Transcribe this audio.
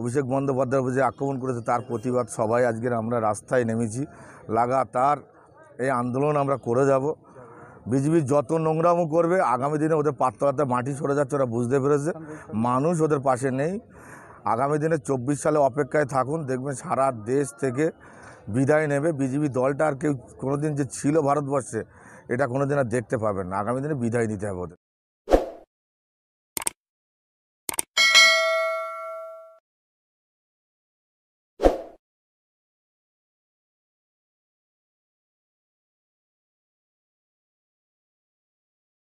অভিষেক বন্দ্যোপাধ্যায়ের যে আক্রমণ করেছে তার প্রতিবাদ সবাই আজকের আমরা রাস্তায় নেমেছি লাগাতার এই আন্দোলন আমরা করে যাব বিজেপি যত নোংরামও করবে আগামী দিনে ওদের পাত্রতে মাটি সরে যাচ্ছে ওরা বুঝতে পেরেছে মানুষ ওদের পাশে নেই আগামী দিনে চব্বিশ সালে অপেক্ষায় থাকুন দেখবেন সারা দেশ থেকে বিদায় নেবে বিজেপি দলটা আর কেউ কোনোদিন যে ছিল ভারতবর্ষে এটা কোনোদিন আর দেখতে পাবেন না আগামী দিনে বিদায় নিতে হবে ওদের